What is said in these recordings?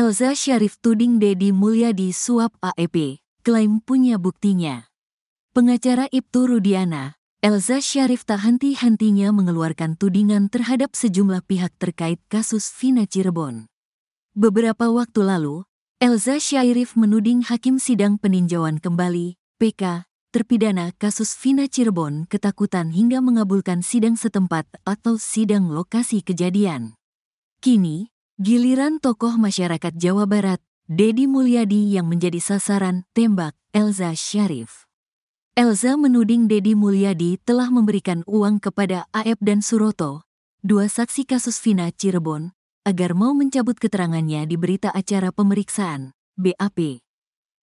Elza Syarif tuding Dedi Mulyadi suap AEP, klaim punya buktinya. Pengacara Ibtu Rudiana, Elza Syarif tak henti-hentinya mengeluarkan tudingan terhadap sejumlah pihak terkait kasus Vina Cirebon. Beberapa waktu lalu, Elza Syarif menuding Hakim Sidang Peninjauan Kembali, PK, terpidana kasus Vina Cirebon ketakutan hingga mengabulkan sidang setempat atau sidang lokasi kejadian. Kini, Giliran tokoh masyarakat Jawa Barat, Dedi Mulyadi yang menjadi sasaran tembak Elza Syarif. Elza menuding Dedi Mulyadi telah memberikan uang kepada Aep dan Suroto, dua saksi kasus Vina Cirebon, agar mau mencabut keterangannya di berita acara pemeriksaan, BAP.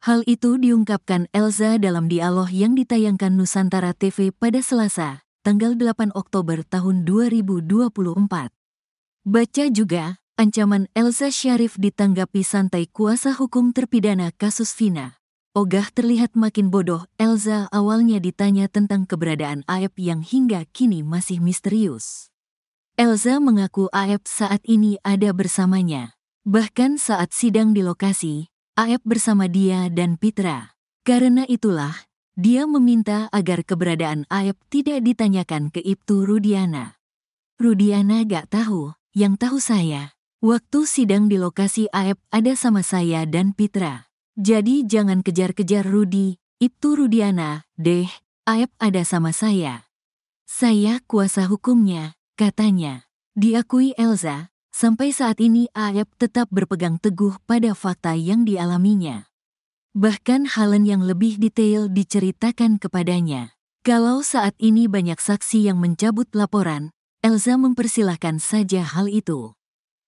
Hal itu diungkapkan Elza dalam dialog yang ditayangkan Nusantara TV pada Selasa, tanggal 8 Oktober tahun 2024. Baca juga Ancaman Elsa Syarif ditanggapi santai kuasa hukum terpidana kasus Vina. Ogah terlihat makin bodoh, Elsa awalnya ditanya tentang keberadaan Aep yang hingga kini masih misterius. Elsa mengaku Aep saat ini ada bersamanya. Bahkan saat sidang di lokasi, Aep bersama dia dan Pitra. Karena itulah, dia meminta agar keberadaan Aep tidak ditanyakan ke Ibtu Rudiana. Rudiana gak tahu, yang tahu saya. Waktu sidang di lokasi AEP ada sama saya dan Pitra. Jadi jangan kejar-kejar Rudi, Ibtu Rudiana, deh, AEP ada sama saya. Saya kuasa hukumnya, katanya. Diakui Elza, sampai saat ini AEP tetap berpegang teguh pada fakta yang dialaminya. Bahkan halen yang lebih detail diceritakan kepadanya. Kalau saat ini banyak saksi yang mencabut laporan, Elza mempersilahkan saja hal itu.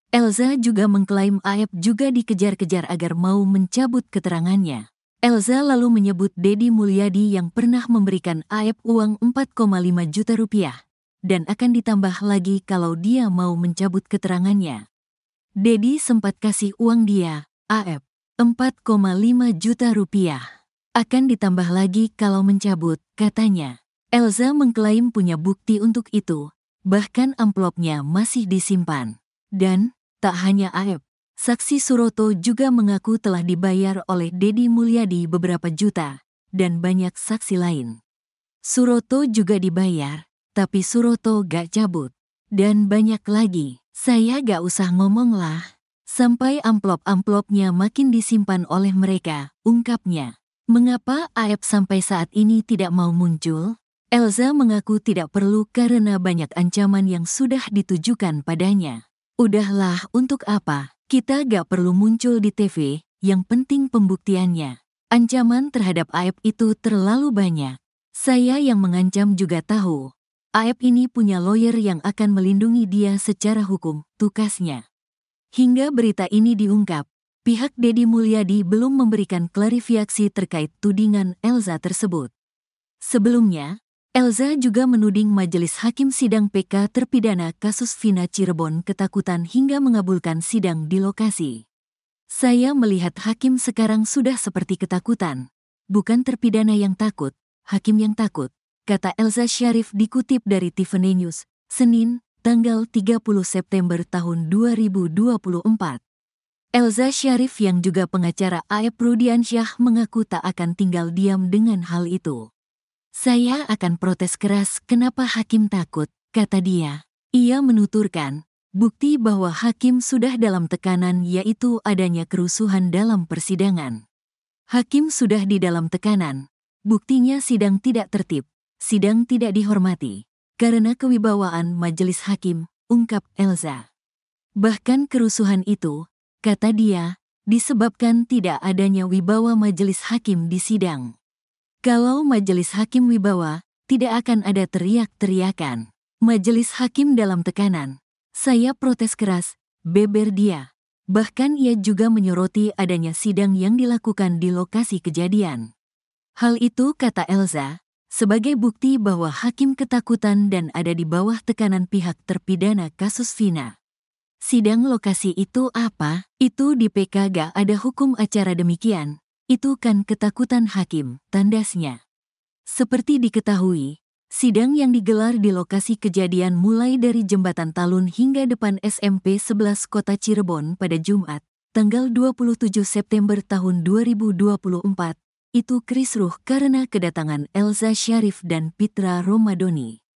Elza juga mengklaim Aep juga dikejar-kejar agar mau mencabut keterangannya. Elza lalu menyebut Dedi Mulyadi yang pernah memberikan Aep uang 4,5 juta rupiah dan akan ditambah lagi kalau dia mau mencabut keterangannya. Dedi sempat kasih uang dia, Aep, 4,5 juta rupiah. Akan ditambah lagi kalau mencabut, katanya. Elza mengklaim punya bukti untuk itu, bahkan amplopnya masih disimpan. Dan, Tak hanya Aep, saksi Suroto juga mengaku telah dibayar oleh Dedi Mulyadi beberapa juta, dan banyak saksi lain. Suroto juga dibayar, tapi Suroto gak cabut. Dan banyak lagi, saya gak usah ngomong lah. Sampai amplop-amplopnya makin disimpan oleh mereka, ungkapnya. Mengapa Aep sampai saat ini tidak mau muncul? Elza mengaku tidak perlu karena banyak ancaman yang sudah ditujukan padanya. Udahlah untuk apa, kita gak perlu muncul di TV, yang penting pembuktiannya. Ancaman terhadap Aep itu terlalu banyak. Saya yang mengancam juga tahu. Aep ini punya lawyer yang akan melindungi dia secara hukum, tukasnya. Hingga berita ini diungkap, pihak Dedi Mulyadi belum memberikan klarifikasi terkait tudingan Elza tersebut. Sebelumnya, Elza juga menuding Majelis Hakim Sidang PK terpidana kasus Vina Cirebon ketakutan hingga mengabulkan sidang di lokasi. Saya melihat hakim sekarang sudah seperti ketakutan. Bukan terpidana yang takut, hakim yang takut, kata Elza Syarif dikutip dari Tiffany News, Senin, tanggal 30 September tahun 2024. Elza Syarif yang juga pengacara Aep Rudiansyah mengaku tak akan tinggal diam dengan hal itu. Saya akan protes keras kenapa hakim takut, kata dia. Ia menuturkan, bukti bahwa hakim sudah dalam tekanan yaitu adanya kerusuhan dalam persidangan. Hakim sudah di dalam tekanan, buktinya sidang tidak tertib, sidang tidak dihormati. Karena kewibawaan majelis hakim, ungkap Elza. Bahkan kerusuhan itu, kata dia, disebabkan tidak adanya wibawa majelis hakim di sidang. Kalau majelis hakim wibawa, tidak akan ada teriak-teriakan. Majelis hakim dalam tekanan. Saya protes keras, beber dia. Bahkan ia juga menyoroti adanya sidang yang dilakukan di lokasi kejadian. Hal itu, kata Elza, sebagai bukti bahwa hakim ketakutan dan ada di bawah tekanan pihak terpidana kasus Vina. Sidang lokasi itu apa? Itu di PKG ada hukum acara demikian, itu kan ketakutan hakim, tandasnya. Seperti diketahui, sidang yang digelar di lokasi kejadian mulai dari Jembatan Talun hingga depan SMP 11 Kota Cirebon pada Jumat, tanggal 27 September tahun 2024, itu krisruh karena kedatangan Elza Syarif dan Pitra Romadoni.